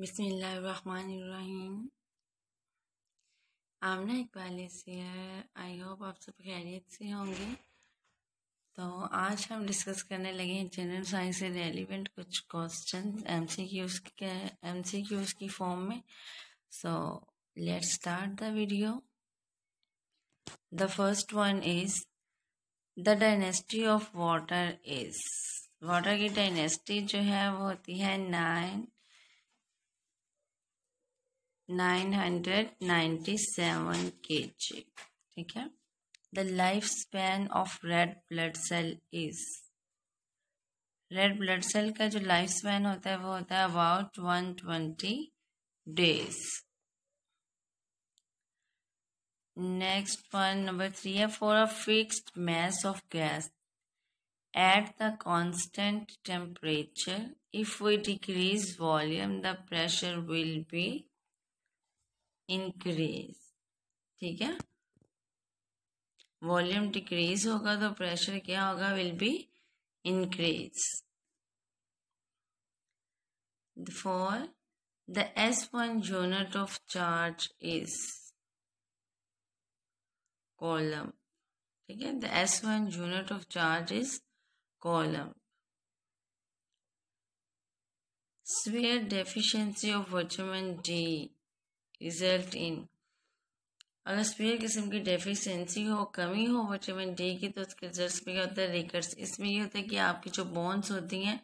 बिसमीम आमना इकबाल से I hope आप सब खैरियत से होंगे तो आज हम डिस्कस करने लगे हैं जनरल साइंस से रेलिवेंट कुछ क्वेश्चन एम सी क्यूज के एम सी क्यूज की फॉर्म में so let start the video the first one is the dynasty of water is water की डायनेस्टी जो है वो होती है nine nine hundred ninety seven K G ठीक है the life span of red blood cell is red blood cell का जो लाइफ स्पैन होता है वो होता है about one twenty days next one number three है for a fixed mass of gas at the constant temperature if we decrease volume the pressure will be increase ठीक है वॉल्यूम डिक्रीज होगा तो प्रेशर क्या होगा will be increase for the S one unit of charge is coulomb ठीक है the S one unit of charge is coulomb square deficiency of वर्चमेंट D result in अगर स्पेयर किस्म की डेफिशिएंसी हो कमी हो विटामिन डी की तो उसके रिजल्ट में क्या होता है रिकट्स इसमें ये होता है कि आपकी जो बोन्स होती हैं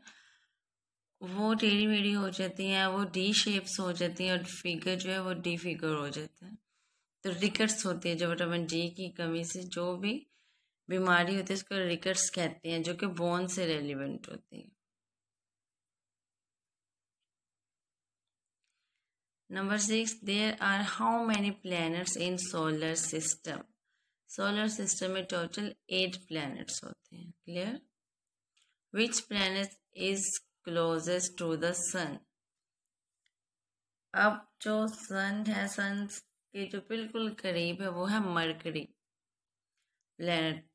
वो टेढ़ी मेढ़ी हो जाती हैं वो डी शेप्स हो जाती हैं और फिगर जो है वो डी फिगर हो जाता है तो रिकट्स होती है जो विटामिन डी की कमी से जो भी बीमारी होती है उसको रिकट्स कहते हैं जो कि बोन से रेलिवेंट होती है number six there are how many planets in solar system solar system में टोटल एट प्लैनेट्स होते हैं clear which planet is closest to the sun अब जो सन है सन के जो बिल्कुल करीब है वो है Mercury planet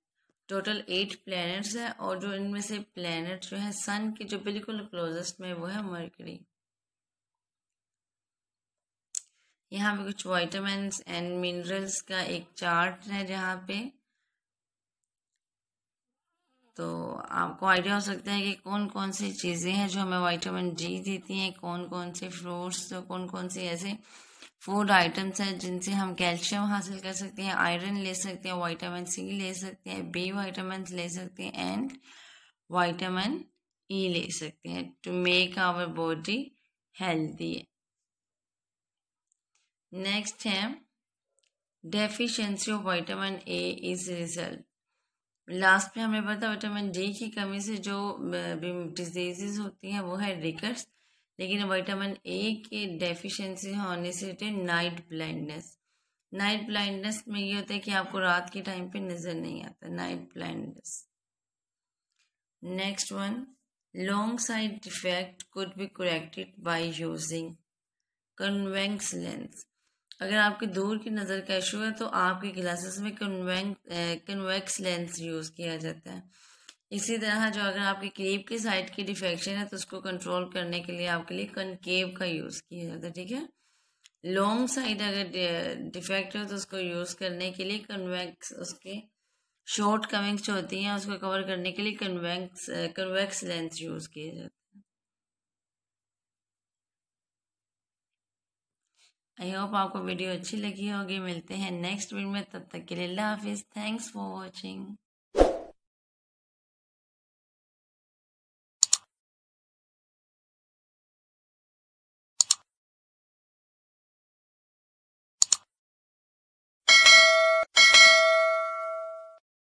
total eight planets है और जो इनमें से प्लैनेट जो है सन के जो बिल्कुल क्लोजेस्ट में वो है मरकरी यहाँ पे कुछ वाइटामस एंड मिनरल्स का एक चार्ट है जहाँ पे तो आपको आइडिया हो सकता है कि कौन कौन सी चीज़ें हैं जो हमें वाइटामिन डी देती हैं कौन कौन से फ्रूट्स तो कौन कौन से ऐसे फूड आइटम्स हैं जिनसे हम कैल्शियम हासिल कर सकते हैं आयरन ले सकते हैं वाइटामिन सी ले सकते हैं बी वाइटामिन ले सकते हैं एंड वाइटामिन ई ले सकते हैं to make our body healthy next है deficiency of vitamin A is result last में हमें पता विटामिन डी की कमी से जो डिजीजेज होती हैं वो है रिकर्स लेकिन विटामिन ए के डेफिशिएंसी होने से होते हैं नाइट ब्लाइंडनेस नाइट ब्लाइंडनेस में ये होता है कि आपको रात के टाइम पे नज़र नहीं आता night blindness next one long sight defect could be corrected by using convex lens अगर आपके दूर की नज़र का इशू है तो आपके ग्लासेस में कन्वेक्स लेंस यूज़ किया जाता है इसी तरह जो अगर आपके करीब की साइड की डिफेक्शन है तो उसको कंट्रोल करने के लिए आपके लिए कनकेव का यूज़ किया जाता है ठीक है लॉन्ग साइड अगर डिफेक्ट eh, हो तो उसको यूज़ करने के लिए कन्वेक्स उसके शॉर्ट कमिंग्स होती हैं उसको कवर करने के लिए कन्वेक्स कन्वेक्स लेंस यूज़ किया जाता है आई होप आपको वीडियो अच्छी लगी होगी मिलते हैं नेक्स्ट वीडियो में तब तक के लिए अल्लाह हाफिज़ थैंक्स फॉर वॉचिंग